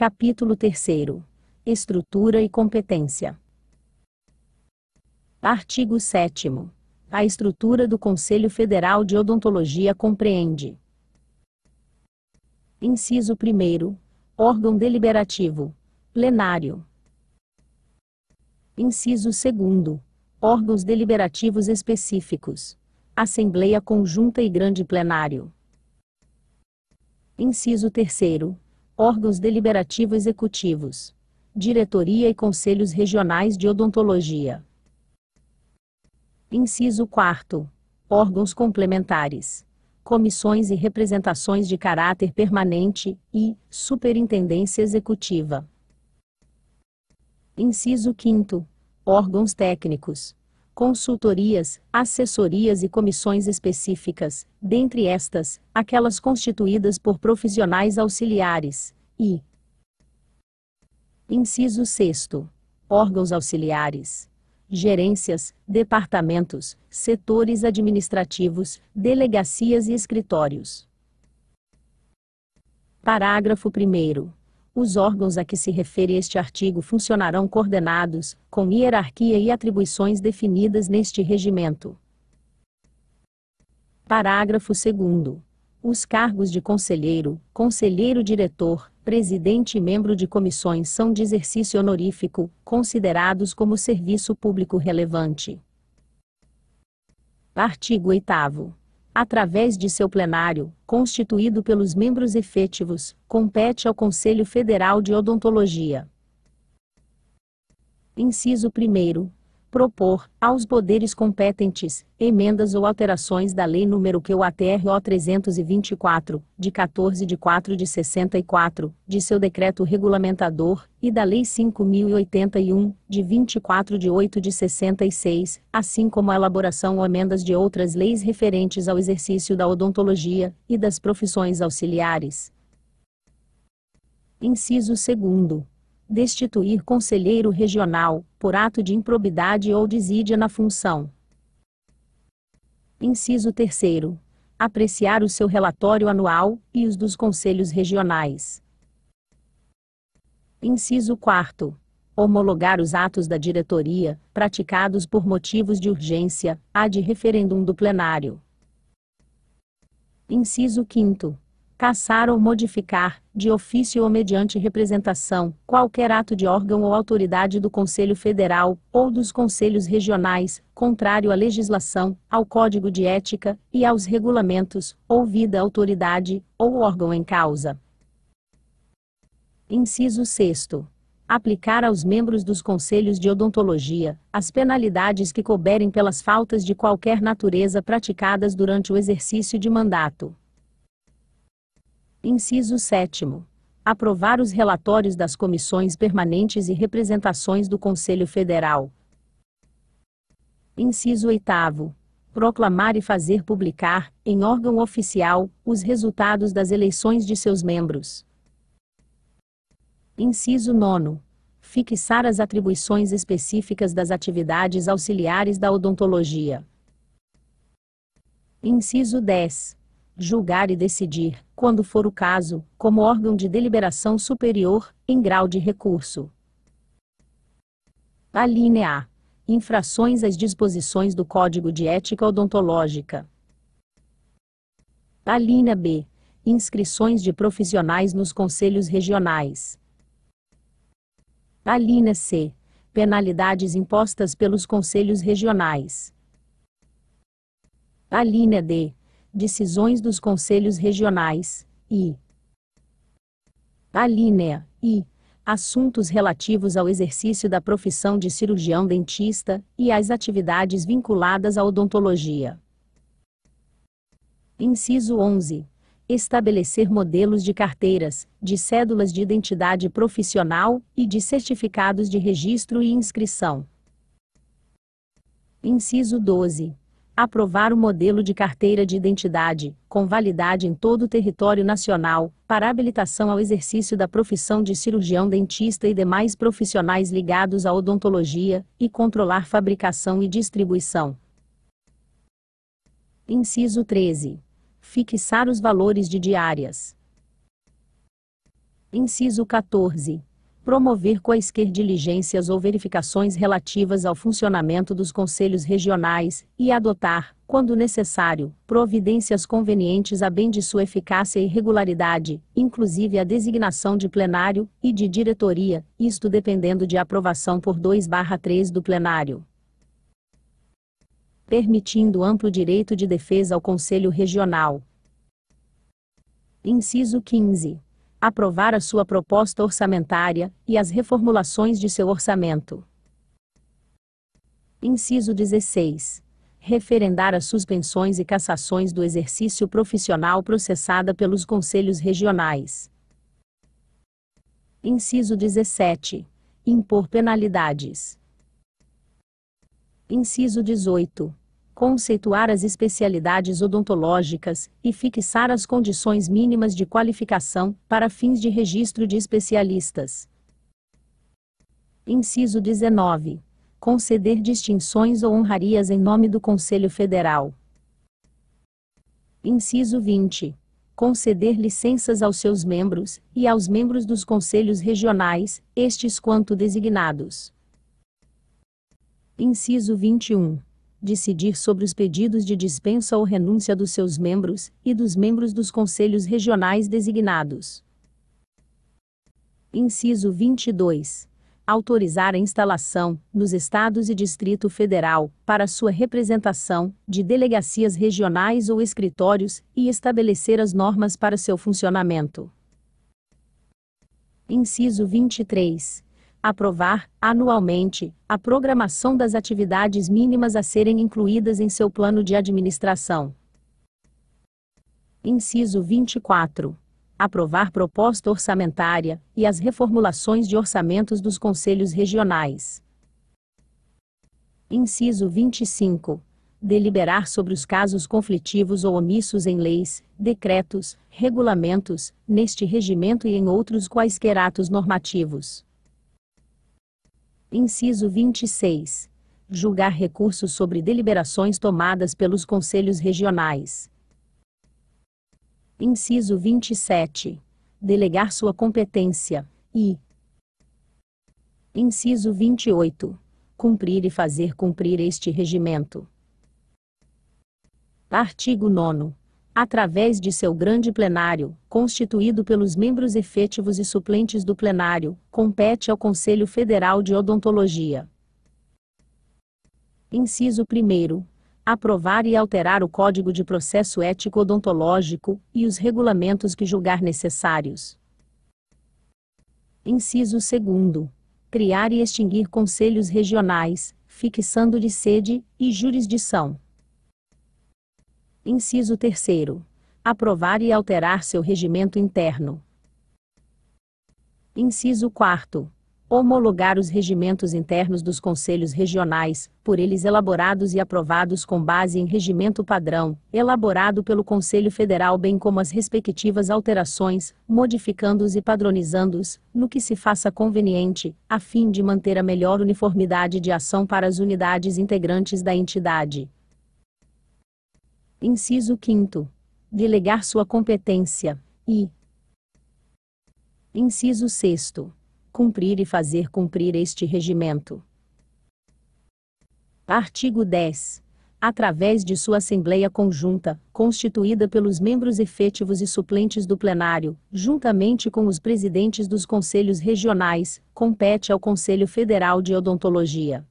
Capítulo 3 Estrutura e competência. Artigo 7 A estrutura do Conselho Federal de Odontologia compreende: Inciso 1 Órgão deliberativo, plenário. Inciso 2 Órgãos deliberativos específicos. Assembleia Conjunta e Grande Plenário. Inciso 3 órgãos deliberativo executivos, diretoria e conselhos regionais de odontologia. Inciso 4. Órgãos complementares. Comissões e representações de caráter permanente e superintendência executiva. Inciso 5. Órgãos técnicos consultorias, assessorias e comissões específicas, dentre estas, aquelas constituídas por profissionais auxiliares, e. Inciso 6. Órgãos auxiliares. Gerências, departamentos, setores administrativos, delegacias e escritórios. Parágrafo 1. Os órgãos a que se refere este artigo funcionarão coordenados, com hierarquia e atribuições definidas neste regimento. Parágrafo 2. Os cargos de conselheiro, conselheiro-diretor, presidente e membro de comissões são de exercício honorífico, considerados como serviço público relevante. Artigo 8 através de seu plenário, constituído pelos membros efetivos, compete ao Conselho Federal de Odontologia. Inciso 1 propor, aos poderes competentes, emendas ou alterações da Lei nº que o 324, de 14 de 4 de 64, de seu decreto regulamentador, e da Lei 5.081, de 24 de 8 de 66, assim como a elaboração ou emendas de outras leis referentes ao exercício da odontologia e das profissões auxiliares. Inciso 2 destituir conselheiro regional, por ato de improbidade ou desídia na função. Inciso 3. Apreciar o seu relatório anual e os dos conselhos regionais. Inciso 4. Homologar os atos da diretoria, praticados por motivos de urgência, há de referêndum do plenário. Inciso 5 caçar ou modificar, de ofício ou mediante representação, qualquer ato de órgão ou autoridade do Conselho Federal, ou dos Conselhos Regionais, contrário à legislação, ao Código de Ética, e aos regulamentos, ouvida a autoridade, ou órgão em causa. Inciso 6 aplicar aos membros dos conselhos de odontologia as penalidades que couberem pelas faltas de qualquer natureza praticadas durante o exercício de mandato. Inciso 7. Aprovar os relatórios das comissões permanentes e representações do Conselho Federal. Inciso 8. Proclamar e fazer publicar, em órgão oficial, os resultados das eleições de seus membros. Inciso 9 fixar as atribuições específicas das atividades auxiliares da odontologia. Inciso 10 julgar e decidir, quando for o caso, como órgão de deliberação superior, em grau de recurso. Alínea A. Infrações às disposições do Código de Ética Odontológica. Alínea B. Inscrições de profissionais nos conselhos regionais. Alínea C. Penalidades impostas pelos conselhos regionais. Alínea D decisões dos conselhos regionais, e alínea e assuntos relativos ao exercício da profissão de cirurgião dentista e às atividades vinculadas à odontologia. Inciso 11. Estabelecer modelos de carteiras, de cédulas de identidade profissional e de certificados de registro e inscrição. Inciso 12 aprovar o modelo de carteira de identidade, com validade em todo o território nacional, para habilitação ao exercício da profissão de cirurgião dentista e demais profissionais ligados à odontologia, e controlar fabricação e distribuição. Inciso 13. Fixar os valores de diárias. Inciso 14 promover quaisquer diligências ou verificações relativas ao funcionamento dos conselhos regionais e adotar, quando necessário, providências convenientes a bem de sua eficácia e regularidade, inclusive a designação de plenário e de diretoria, isto dependendo de aprovação por 2/3 do plenário. Permitindo amplo direito de defesa ao Conselho Regional. Inciso 15 aprovar a sua proposta orçamentária e as reformulações de seu orçamento. Inciso 16. Referendar as suspensões e cassações do exercício profissional processada pelos conselhos regionais. Inciso 17. Impor penalidades. Inciso 18 conceituar as especialidades odontológicas e fixar as condições mínimas de qualificação para fins de registro de especialistas. Inciso 19. Conceder distinções ou honrarias em nome do Conselho Federal. Inciso 20. Conceder licenças aos seus membros e aos membros dos conselhos regionais, estes quanto designados. Inciso 21 decidir sobre os pedidos de dispensa ou renúncia dos seus membros e dos membros dos conselhos regionais designados. Inciso 22. Autorizar a instalação, nos estados e Distrito Federal, para sua representação, de delegacias regionais ou escritórios e estabelecer as normas para seu funcionamento. Inciso 23 aprovar, anualmente, a programação das atividades mínimas a serem incluídas em seu plano de administração. Inciso 24. Aprovar proposta orçamentária e as reformulações de orçamentos dos conselhos regionais. Inciso 25. Deliberar sobre os casos conflitivos ou omissos em leis, decretos, regulamentos, neste regimento e em outros quaisquer atos normativos. Inciso 26. Julgar recursos sobre deliberações tomadas pelos conselhos regionais. Inciso 27. Delegar sua competência. E. Inciso 28. Cumprir e fazer cumprir este regimento. Artigo 9 através de seu grande plenário, constituído pelos membros efetivos e suplentes do plenário, compete ao Conselho Federal de Odontologia. Inciso 1 aprovar e alterar o Código de Processo Ético Odontológico e os regulamentos que julgar necessários. Inciso 2. Criar e extinguir conselhos regionais, fixando-lhe sede e jurisdição. Inciso 3. Aprovar e alterar seu regimento interno. Inciso 4. Homologar os regimentos internos dos conselhos regionais, por eles elaborados e aprovados com base em regimento padrão, elaborado pelo Conselho Federal, bem como as respectivas alterações, modificando-os e padronizando-os, no que se faça conveniente, a fim de manter a melhor uniformidade de ação para as unidades integrantes da entidade. Inciso 5. Delegar sua competência. E. Inciso 6. Cumprir e fazer cumprir este regimento. Artigo 10. Através de sua Assembleia Conjunta, constituída pelos membros efetivos e suplentes do plenário, juntamente com os presidentes dos conselhos regionais, compete ao Conselho Federal de Odontologia.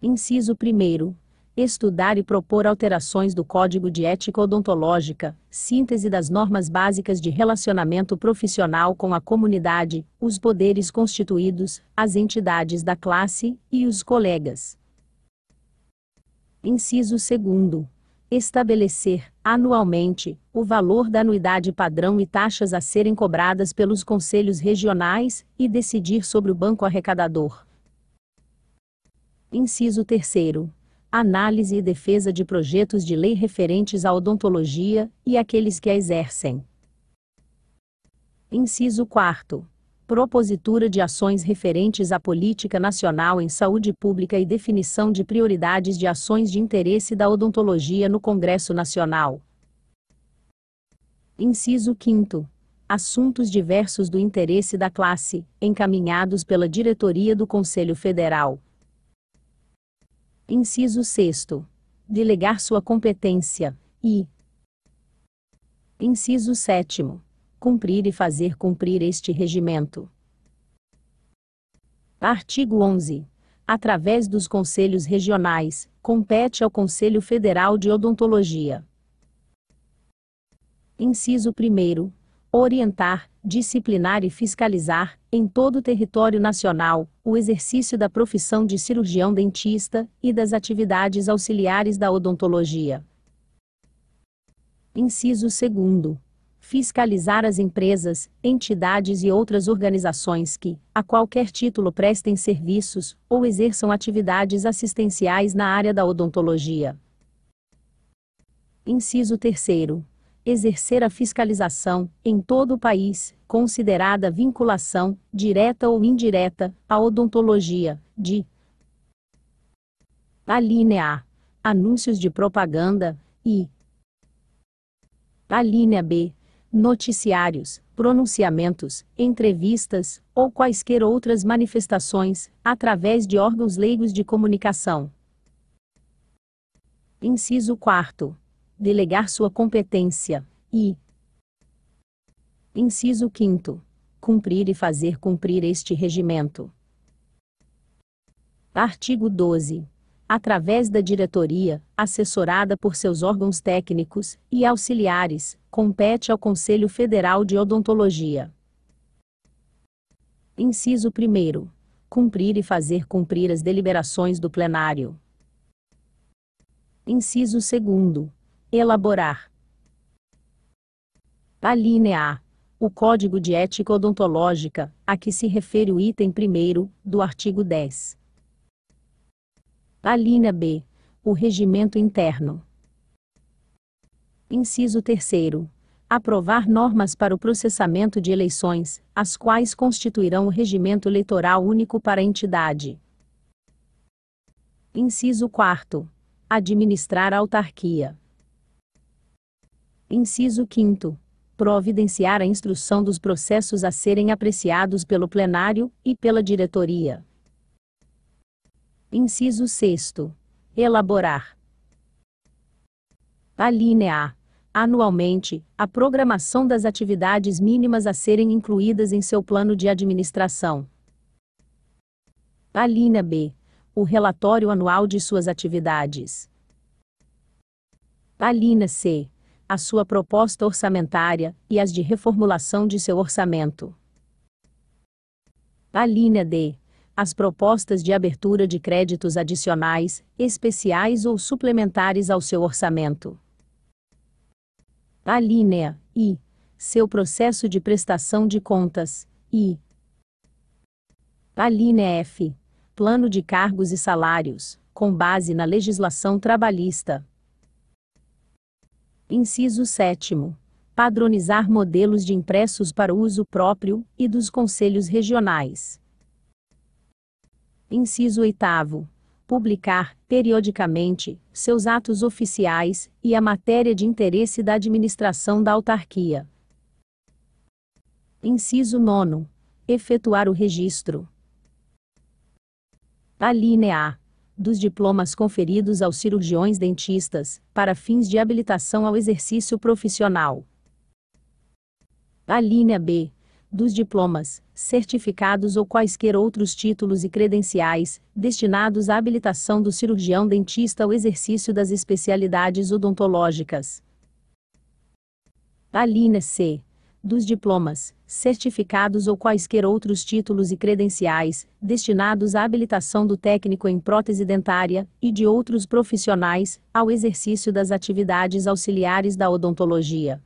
Inciso 1 estudar e propor alterações do Código de Ética Odontológica, síntese das normas básicas de relacionamento profissional com a comunidade, os poderes constituídos, as entidades da classe e os colegas. Inciso 2. Estabelecer, anualmente, o valor da anuidade padrão e taxas a serem cobradas pelos conselhos regionais e decidir sobre o banco arrecadador. Inciso 3 análise e defesa de projetos de lei referentes à odontologia e aqueles que a exercem. Inciso 4. Propositura de ações referentes à política nacional em saúde pública e definição de prioridades de ações de interesse da odontologia no Congresso Nacional. Inciso 5 assuntos diversos do interesse da classe, encaminhados pela diretoria do Conselho Federal. Inciso 6. Delegar sua competência. E. Inciso 7. Cumprir e fazer cumprir este regimento. Artigo 11. Através dos conselhos regionais, compete ao Conselho Federal de Odontologia. Inciso 1 orientar, disciplinar e fiscalizar, em todo o território nacional, o exercício da profissão de cirurgião dentista e das atividades auxiliares da odontologia. Inciso 2 fiscalizar as empresas, entidades e outras organizações que, a qualquer título, prestem serviços ou exerçam atividades assistenciais na área da odontologia. Inciso 3 exercer a fiscalização, em todo o país, considerada vinculação, direta ou indireta, à odontologia, de alínea A. Anúncios de propaganda, e alínea B. Noticiários, pronunciamentos, entrevistas, ou quaisquer outras manifestações, através de órgãos leigos de comunicação. Inciso 4 delegar sua competência e Inciso 5 Cumprir e fazer cumprir este regimento. Artigo 12 através da diretoria, assessorada por seus órgãos técnicos e auxiliares, compete ao Conselho Federal de Odontologia. Inciso 1. Cumprir e fazer cumprir as deliberações do plenário. Inciso 2 elaborar, alínea o Código de Ética Odontológica, a que se refere o item 1 do artigo 10. Alínea B. O Regimento Interno. Inciso 3. Aprovar normas para o processamento de eleições, as quais constituirão o regimento eleitoral único para a entidade. Inciso 4. Administrar a autarquia. Inciso 5 providenciar a instrução dos processos a serem apreciados pelo plenário e pela diretoria. Inciso 6. Elaborar. Alínea A. Anualmente, a programação das atividades mínimas a serem incluídas em seu plano de administração. Alínea B. O relatório anual de suas atividades. Alínea C a sua proposta orçamentária e as de reformulação de seu orçamento. A linha D. As propostas de abertura de créditos adicionais, especiais ou suplementares ao seu orçamento. A linha I. Seu processo de prestação de contas. I. A linha F. Plano de cargos e salários, com base na legislação trabalhista. Inciso 7. Padronizar modelos de impressos para uso próprio e dos conselhos regionais. Inciso 8. Publicar, periodicamente, seus atos oficiais e a matéria de interesse da administração da autarquia. Inciso 9. Efetuar o registro. Alínea A dos diplomas conferidos aos cirurgiões dentistas, para fins de habilitação ao exercício profissional. A linha B. Dos diplomas, certificados ou quaisquer outros títulos e credenciais, destinados à habilitação do cirurgião dentista ao exercício das especialidades odontológicas. A linha C dos diplomas, certificados ou quaisquer outros títulos e credenciais, destinados à habilitação do técnico em prótese dentária e de outros profissionais, ao exercício das atividades auxiliares da odontologia.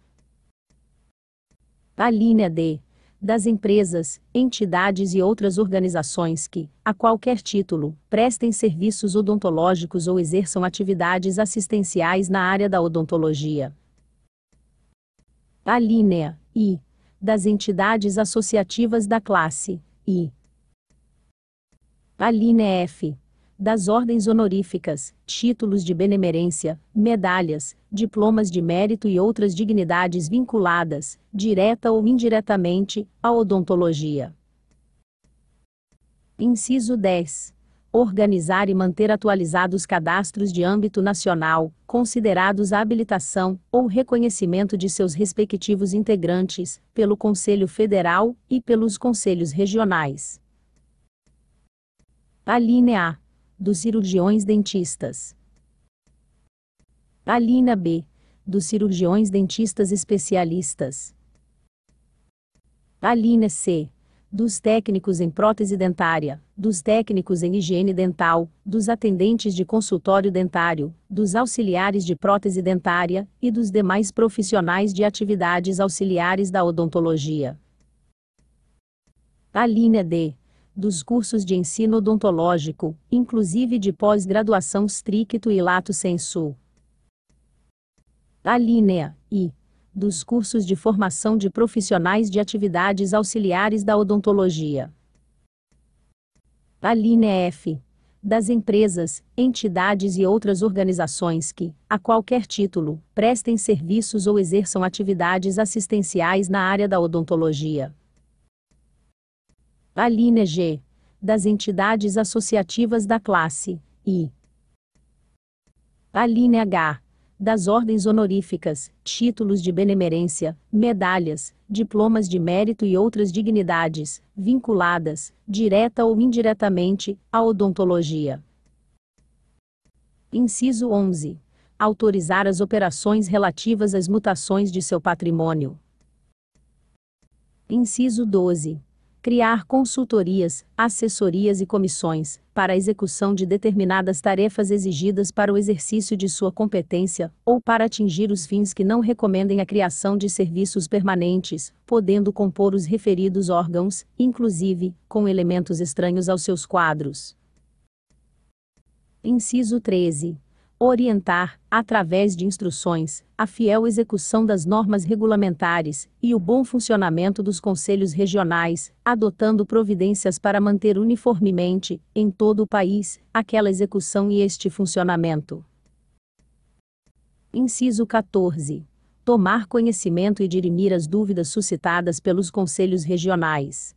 A linha D das empresas, entidades e outras organizações que, a qualquer título, prestem serviços odontológicos ou exerçam atividades assistenciais na área da odontologia. A linha e das entidades associativas da classe e linha F. Das ordens honoríficas, títulos de benemerência, medalhas, diplomas de mérito e outras dignidades vinculadas, direta ou indiretamente, à odontologia. Inciso 10 organizar e manter atualizados cadastros de âmbito nacional, considerados a habilitação ou reconhecimento de seus respectivos integrantes, pelo Conselho Federal e pelos Conselhos Regionais. A A. Dos cirurgiões dentistas. A B. Dos cirurgiões dentistas especialistas. A C dos técnicos em prótese dentária, dos técnicos em higiene dental, dos atendentes de consultório dentário, dos auxiliares de prótese dentária e dos demais profissionais de atividades auxiliares da odontologia. A linha D dos cursos de ensino odontológico, inclusive de pós-graduação stricto e lato sensu. A linha I dos cursos de formação de profissionais de atividades auxiliares da odontologia. linha F. Das empresas, entidades e outras organizações que, a qualquer título, prestem serviços ou exerçam atividades assistenciais na área da odontologia. linha G. Das entidades associativas da classe, I. linha H das ordens honoríficas, títulos de benemerência, medalhas, diplomas de mérito e outras dignidades, vinculadas, direta ou indiretamente, à odontologia. Inciso 11. Autorizar as operações relativas às mutações de seu patrimônio. Inciso 12 criar consultorias, assessorias e comissões para a execução de determinadas tarefas exigidas para o exercício de sua competência ou para atingir os fins que não recomendem a criação de serviços permanentes, podendo compor os referidos órgãos, inclusive com elementos estranhos aos seus quadros. Inciso 13 orientar, através de instruções, a fiel execução das normas regulamentares e o bom funcionamento dos conselhos regionais, adotando providências para manter uniformemente, em todo o país, aquela execução e este funcionamento. Inciso 14. Tomar conhecimento e dirimir as dúvidas suscitadas pelos conselhos regionais.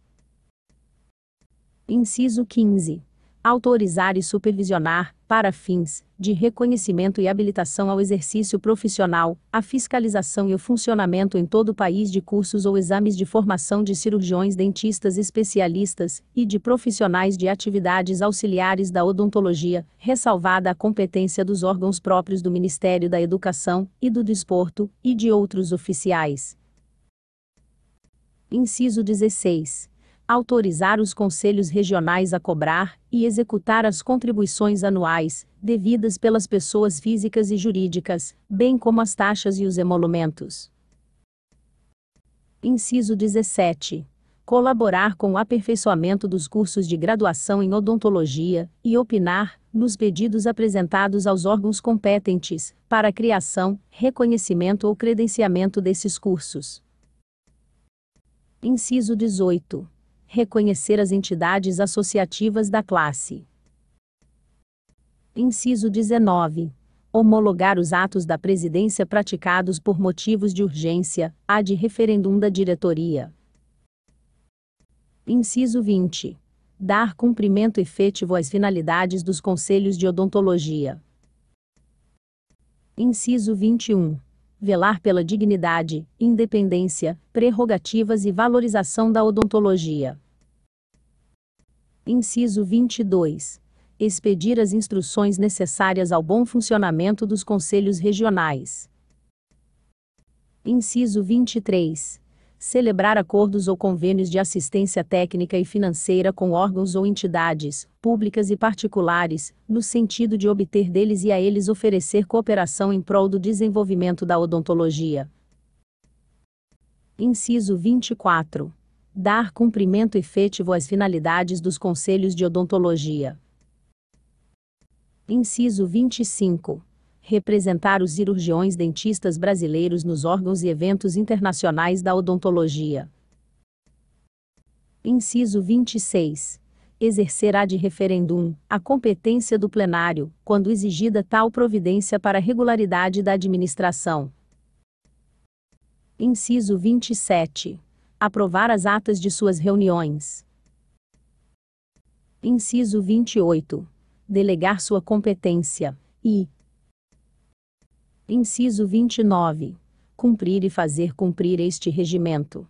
Inciso 15 autorizar e supervisionar, para fins de reconhecimento e habilitação ao exercício profissional, a fiscalização e o funcionamento em todo o país de cursos ou exames de formação de cirurgiões dentistas especialistas e de profissionais de atividades auxiliares da odontologia, ressalvada a competência dos órgãos próprios do Ministério da Educação e do Desporto e de outros oficiais. Inciso 16 autorizar os conselhos regionais a cobrar e executar as contribuições anuais devidas pelas pessoas físicas e jurídicas, bem como as taxas e os emolumentos. Inciso 17. Colaborar com o aperfeiçoamento dos cursos de graduação em odontologia e opinar nos pedidos apresentados aos órgãos competentes para a criação, reconhecimento ou credenciamento desses cursos. Inciso 18 Reconhecer as entidades associativas da classe. Inciso 19. Homologar os atos da presidência praticados por motivos de urgência, a de referendum da diretoria. Inciso 20. Dar cumprimento efetivo às finalidades dos conselhos de odontologia. Inciso 21 velar pela dignidade, independência, prerrogativas e valorização da odontologia. Inciso 22. Expedir as instruções necessárias ao bom funcionamento dos conselhos regionais. Inciso 23 celebrar acordos ou convênios de assistência técnica e financeira com órgãos ou entidades, públicas e particulares, no sentido de obter deles e a eles oferecer cooperação em prol do desenvolvimento da odontologia. Inciso 24. Dar cumprimento efetivo às finalidades dos conselhos de odontologia. Inciso 25 representar os cirurgiões dentistas brasileiros nos órgãos e eventos internacionais da odontologia. Inciso 26. Exercerá de referendum a competência do plenário, quando exigida tal providência para regularidade da administração. Inciso 27. Aprovar as atas de suas reuniões. Inciso 28. Delegar sua competência e, Inciso 29. Cumprir e fazer cumprir este regimento.